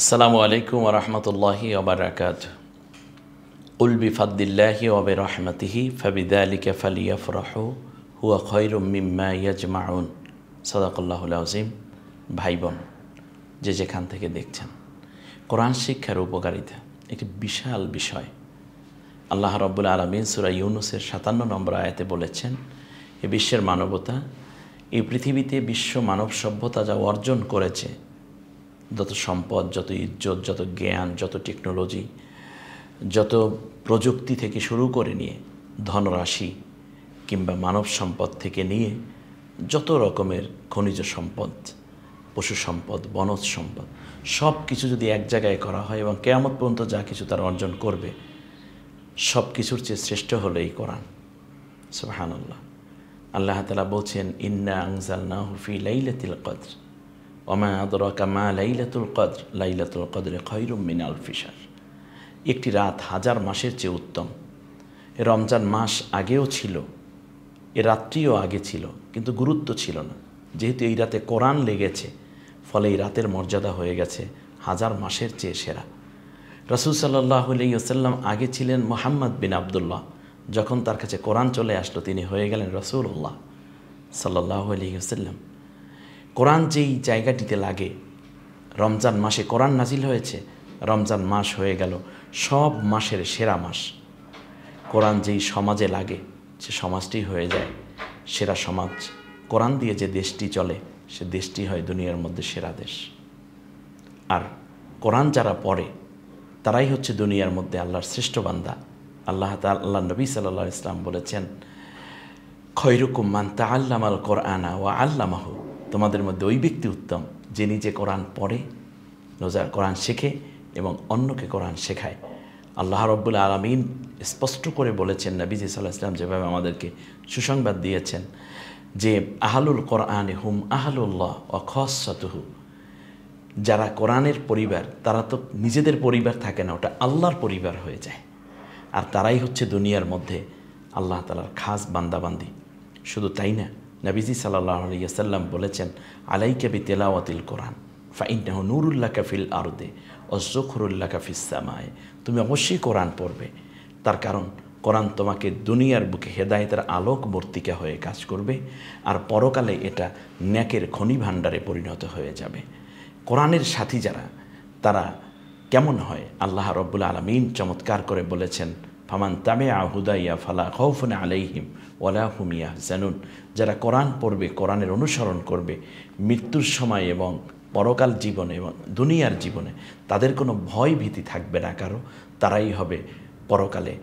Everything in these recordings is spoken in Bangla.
আসসালামু আলাইকুম রহমতুল্লাহি ওবরাকাত উলবি ফাদ্দিল্লাহি ওবে রহমতিহি ফবিদ আলিকে ফালিয়া ফরাহ হুয়া খৈরুম্মিম্মা ইয়াজমাউন সদাকল্লাহুল আজিম ভাই বোন যে যেখান থেকে দেখছেন কোরআন শিক্ষার উপকারিতা একটি বিশাল বিষয় আল্লাহ রব্বুল আলমিন সুরা ইউনুসের সাতান্ন নম্বর আয়াতে বলেছেন এ বিশ্বের মানবতা এই পৃথিবীতে বিশ্ব মানব সভ্যতা যা অর্জন করেছে যত সম্পদ যত ইজ্জত যত জ্ঞান যত টেকনোলজি যত প্রযুক্তি থেকে শুরু করে নিয়ে ধনরাশি কিংবা মানব সম্পদ থেকে নিয়ে যত রকমের খনিজ সম্পদ পশু সম্পদ বনজ সম্পদ সব কিছু যদি এক জায়গায় করা হয় এবং কেয়ামত পর্যন্ত যা কিছু তারা অর্জন করবে সব কিছুর চেয়ে শ্রেষ্ঠ হলো এই কোরআন সুবাহান্লাহ আল্লাহ তালা বলছেন ইন্না আংজাল না হুফি তিল কদ্র অমা আদরকা মা লাইলাতুল কদর লাইলাতুল কদরে খৈরুম মিনাল ফিশার একটি রাত হাজার মাসের চেয়ে উত্তম এ রমজান মাস আগেও ছিল এ রাত্রিও আগে ছিল কিন্তু গুরুত্ব ছিল না যেহেতু এই রাতে কোরআন লেগেছে ফলে এই রাতের মর্যাদা হয়ে গেছে হাজার মাসের চেয়ে সেরা রসুল সাল্লাহ আলাইসাল্লাম আগে ছিলেন মোহাম্মদ বিন আবদুল্লাহ যখন তার কাছে কোরআন চলে আসলো তিনি হয়ে গেলেন রসুল্লাহ সাল্লাহ আলাইসাল্লাম কোরআন যেই জায়গাটিতে লাগে রমজান মাসে কোরআন নাজিল হয়েছে রমজান মাস হয়ে গেল সব মাসের সেরা মাস কোরআন যেই সমাজে লাগে সে সমাজটি হয়ে যায় সেরা সমাজ কোরআন দিয়ে যে দেশটি চলে সে দেশটি হয় দুনিয়ার মধ্যে সেরা দেশ আর কোরআন যারা পড়ে তারাই হচ্ছে দুনিয়ার মধ্যে আল্লাহর শ্রেষ্ঠ বান্দা আল্লাহ আল্লাহ নবী সাল্লা ইসলাম বলেছেন খৈরুকুম মান তা আল্লামাল কোরআনা ও আল্লামাহু তোমাদের মধ্যে ওই ব্যক্তি উত্তম যে নিজে কোরআন পড়ে রোজা কোরআন শেখে এবং অন্যকে কোরআন শেখায় আল্লাহ রব্বুল আলমিন স্পষ্ট করে বলেছেন নবীজি সাল্লাহ ইসলাম যেভাবে আমাদেরকে সুসংবাদ দিয়েছেন যে আহলুল কোরআনে হুম আহলুল্লাহ অখসতুহু যারা কোরআনের পরিবার তারা তো নিজেদের পরিবার থাকে না ওটা আল্লাহর পরিবার হয়ে যায় আর তারাই হচ্ছে দুনিয়ার মধ্যে আল্লাহ তালার খাস বান্দাবান্দি শুধু তাই না নবীজি সাল্লাহ আলিয়াসাল্লাম বলেছেন আলাইকাবি তেলাওয়াতিল কোরআন ফাইন্নাহ নুরুল্লা কাফিল আরদে ও কাফিসামায় তুমি অবশ্যই কোরআন পড়বে তার কারণ কোরআন তোমাকে দুনিয়ার বুকে হেদায়তের আলোক মর্তিকা হয়ে কাজ করবে আর পরকালে এটা ন্যাকের খনি ভাণ্ডারে পরিণত হয়ে যাবে কোরআনের সাথী যারা তারা কেমন হয় আল্লাহ রব্বুল আলমিন চমৎকার করে বলেছেন ফামান তামে আহুদাইয়া ফালা খৌফুন আলাইহিম ওয়ালাহুম জানুন যারা কোরআন পড়বে কোরআনের অনুসরণ করবে মৃত্যুর সময় এবং পরকাল জীবনে এবং দুনিয়ার জীবনে তাদের কোনো ভয় ভীতি থাকবে না কারো তারাই হবে পরকালে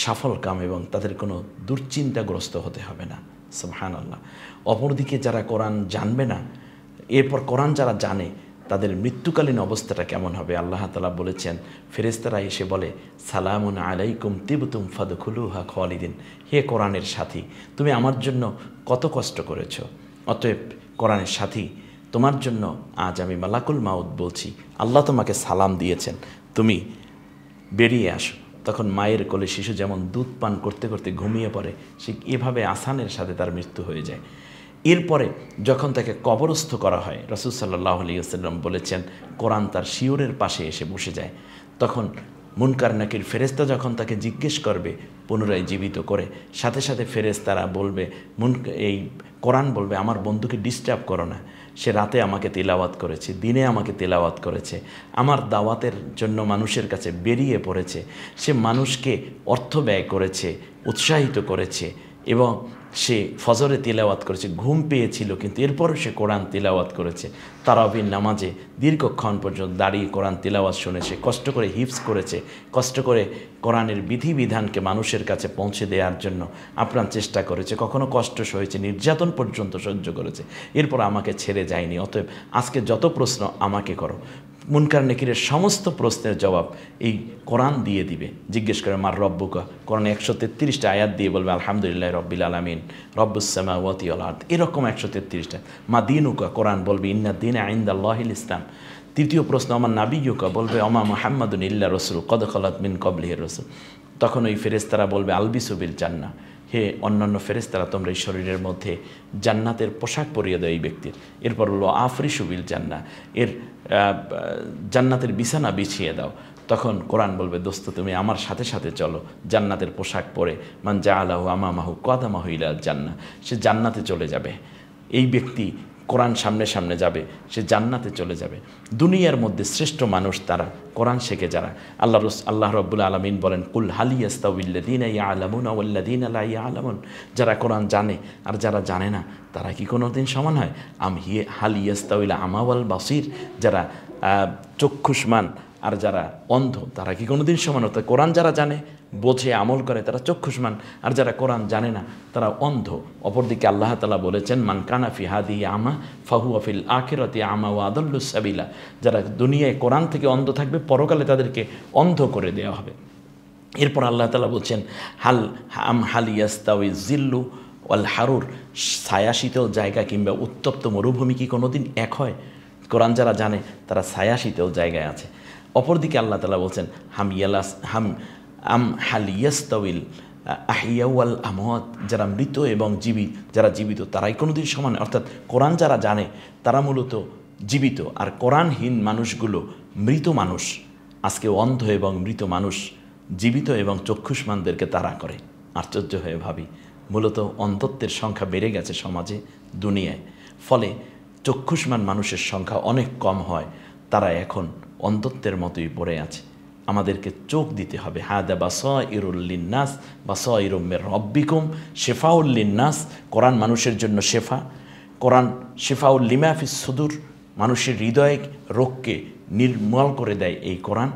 সাফলকাম এবং তাদের কোনো দুশ্চিন্তাগ্রস্ত হতে হবে না সুবহান আল্লাহ অপরদিকে যারা কোরআন জানবে না এরপর কোরআন যারা জানে তাদের মৃত্যুকালীন অবস্থাটা কেমন হবে আল্লাহ তালা বলেছেন ফেরেস্তারা এসে বলে সালামুন আলাইকুম তিবতুম হা খোয়ালিদিন হে কোরআনের সাথী তুমি আমার জন্য কত কষ্ট করেছ অতএব কোরআনের সাথী তোমার জন্য আজ আমি মালাকুল মাউদ বলছি আল্লাহ তোমাকে সালাম দিয়েছেন তুমি বেরিয়ে আসো তখন মায়ের কোলে শিশু যেমন দুধ পান করতে করতে ঘুমিয়ে পড়ে সে এভাবে আসানের সাথে তার মৃত্যু হয়ে যায় এরপরে যখন তাকে কবরস্থ করা হয় রসুল সাল্লাহ আলিয়াল্লাম বলেছেন কোরআন তার শিওরের পাশে এসে বসে যায় তখন মুনকার নাকির ফেরেস্তা যখন তাকে জিজ্ঞেস করবে পুনরায় জীবিত করে সাথে সাথে ফেরেস্তারা বলবে মুন এই কোরআন বলবে আমার বন্ধুকে ডিস্টার্ব করো না সে রাতে আমাকে তেলাওয়াত করেছে দিনে আমাকে তেলাওয়াত করেছে আমার দাওয়াতের জন্য মানুষের কাছে বেরিয়ে পড়েছে সে মানুষকে অর্থ ব্যয় করেছে উৎসাহিত করেছে এবং সে ফজরে তিলাওয়াত করেছে ঘুম পেয়েছিল কিন্তু এরপরও সে কোরআন তিলাওয়াত করেছে তারাবির নামাজে দীর্ঘক্ষণ পর্যন্ত দাঁড়িয়ে কোরআন তিলাওয়াত শুনেছে কষ্ট করে হিপস করেছে কষ্ট করে কোরআনের বিধিবিধানকে মানুষের কাছে পৌঁছে দেওয়ার জন্য আপ্রাণ চেষ্টা করেছে কখনো কষ্ট সয়েছে নির্যাতন পর্যন্ত সহ্য করেছে এরপর আমাকে ছেড়ে যায়নি অতএব আজকে যত প্রশ্ন আমাকে করো মুনকার নেকিরের সমস্ত প্রশ্নের জবাব এই কোরআন দিয়ে দিবে জিজ্ঞেস করে মার রব্বুকা কোরআন একশো তেত্রিশটা আয়াত দিয়ে বলবে আলহামদুলিল্লাহ রব্বিল আলমিন রব্বুসামা ওয়াতি এরকম একশো তেত্রিশটা মা দিনুকা কোরআন বলবে ইন্না দিন আইন্দ আল্লাহিল ইসলাম তৃতীয় প্রশ্ন আমার নাবিগুকা বলবে অমা মোহাম্মদুন ইল্লা রসুল কদখলাত মিন কবলিহের রসুল তখন ওই ফেরেস্তারা বলবে আলবিসুবিল চান্না হে অন্যান্য ফেরেস্তারা তোমরা এই শরীরের মধ্যে জান্নাতের পোশাক পরিয়ে দেয় এই ব্যক্তির এরপর হলো আফরি সুবিল জান্না এর জান্নাতের বিছানা বিছিয়ে দাও তখন কোরআন বলবে দোস্ত তুমি আমার সাথে সাথে চলো জান্নাতের পোশাক পরে মান জা আলাহু আমামাহু কদামাহু ইলাল জান্না সে জান্নাতে চলে যাবে এই ব্যক্তি কোরআন সামনে সামনে যাবে সে জান্নাতে চলে যাবে দুনিয়ার মধ্যে শ্রেষ্ঠ মানুষ তারা কোরআন শেখে যারা আল্লাহ রস আল্লাহ রব্বুল আলমিন বলেন কুল হালিয়াস্তাউল্লাদিন ইয়া আলামুন আউল্লাদিন আল্লাহ ইয়া আলামুন যারা কোরআন জানে আর যারা জানে না তারা কি কোনো দিন সমান হয় আম হিয়ে হালিয়াস্তাউল আমাওয়াল বাসির যারা চক্ষুষ্মান আর যারা অন্ধ তারা কি কোনোদিন সমান অর্থাৎ কোরআন যারা জানে বোঝে আমল করে তারা চক্ষুষ্মান আর যারা কোরআন জানে না তারা অন্ধ অপরদিকে আল্লাহ তালা বলেছেন মান কানাফি হাদি আমা ফাহু আফিল আখেরতি আমা ও সাবিলা যারা দুনিয়ায় কোরআন থেকে অন্ধ থাকবে পরকালে তাদেরকে অন্ধ করে দেওয়া হবে এরপর আল্লাহ তালা বলছেন হাল আম হালিয়াস্তাউই জিল্লু ওয়াল হারুর ছায়া শীতল জায়গা কিংবা উত্তপ্ত মরুভূমি কি কোনোদিন এক হয় কোরআন যারা জানে তারা ছায়াশীতেও জায়গায় আছে অপরদিকে আল্লাহ তালা বলছেন হাম ইয়ালাস হাম আম হাল হালিয়াস্তবিল আহিয়াউল আহমদ যারা মৃত এবং জীবিত যারা জীবিত তারাই কোনোদিন সমান অর্থাৎ কোরআন যারা জানে তারা মূলত জীবিত আর কোরআনহীন মানুষগুলো মৃত মানুষ আজকে অন্ধ এবং মৃত মানুষ জীবিত এবং চক্ষুষ্মানদেরকে তারা করে আশ্চর্য হয়ে ভাবি মূলত অন্ধত্বের সংখ্যা বেড়ে গেছে সমাজে দুনিয়ায় ফলে চক্ষুষ্মান মানুষের সংখ্যা অনেক কম হয় তারা এখন অন্ধত্বের মতোই পড়ে আছে আমাদেরকে চোখ দিতে হবে হাদা বা স ইরুল্লিন্নাস বা স সরুমের রব্বিকুম শেফাউল্লিন্নাস কোরআন মানুষের জন্য শেফা কোরআন শেফাউল লিমাফিস সুদুর মানুষের হৃদয়ে রোগকে নির্মল করে দেয় এই কোরআন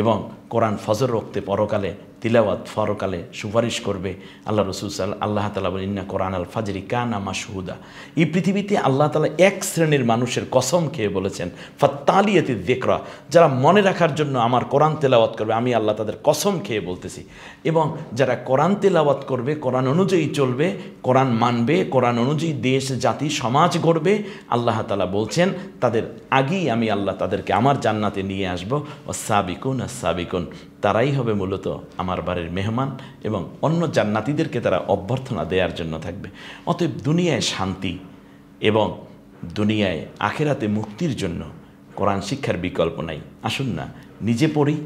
এবং কোরআন ফজর রক্তে পরকালে তিলাওয়াত ফরকালে সুপারিশ করবে আল্লাহ রসুল আল্লাহ তালা বলি ইন্না কোরআন আল ফাজরি কানা মাসহুদা এই পৃথিবীতে আল্লাহ তালা এক শ্রেণীর মানুষের কসম খেয়ে বলেছেন ফাত্তালিয়াতি দেখরা যারা মনে রাখার জন্য আমার কোরআন তেলাওয়াত করবে আমি আল্লাহ তাদের কসম খেয়ে বলতেছি এবং যারা কোরআন তেলাওয়াত করবে কোরআন অনুযায়ী চলবে কোরআন মানবে কোরআন অনুযায়ী দেশ জাতি সমাজ গড়বে আল্লাহ তালা বলছেন তাদের আগেই আমি আল্লাহ তাদেরকে আমার জান্নাতে নিয়ে আসবো ও সাবিকুন আর সাবিকুন তারাই হবে মূলত আমার বাড়ির মেহমান এবং অন্য জান্নাতিদেরকে তারা অভ্যর্থনা দেওয়ার জন্য থাকবে অতএব দুনিয়ায় শান্তি এবং দুনিয়ায় আখেরাতে মুক্তির জন্য কোরআন শিক্ষার বিকল্প নাই আসুন না নিজে পড়ি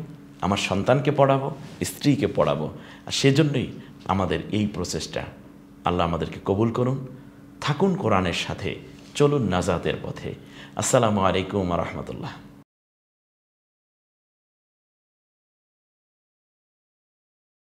আমার সন্তানকে পড়াবো স্ত্রীকে পড়াবো আর সেজন্যই আমাদের এই প্রচেষ্টা আল্লাহ আমাদেরকে কবুল করুন থাকুন কোরআনের সাথে চলুন নাজাতের পথে আসসালামু আলাইকুম রহমতুল্লাহ